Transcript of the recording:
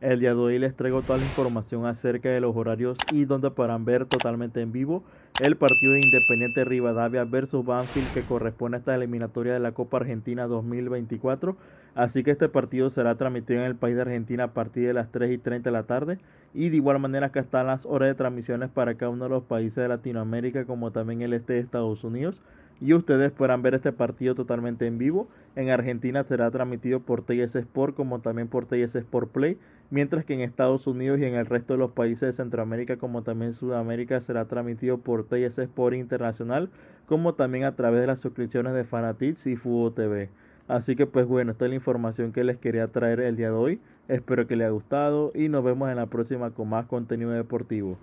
El día de hoy les traigo toda la información acerca de los horarios y donde podrán ver totalmente en vivo el partido de Independiente Rivadavia versus Banfield que corresponde a esta eliminatoria de la Copa Argentina 2024. Así que este partido será transmitido en el país de Argentina a partir de las 3 y 30 de la tarde. Y de igual manera acá están las horas de transmisiones para cada uno de los países de Latinoamérica como también el este de Estados Unidos. Y ustedes podrán ver este partido totalmente en vivo. En Argentina será transmitido por TS Sport como también por TS Sport Play. Mientras que en Estados Unidos y en el resto de los países de Centroamérica como también Sudamérica será transmitido por y es Sport Internacional, como también a través de las suscripciones de Fanatics y Fubo TV. Así que pues bueno, esta es la información que les quería traer el día de hoy. Espero que les haya gustado y nos vemos en la próxima con más contenido deportivo.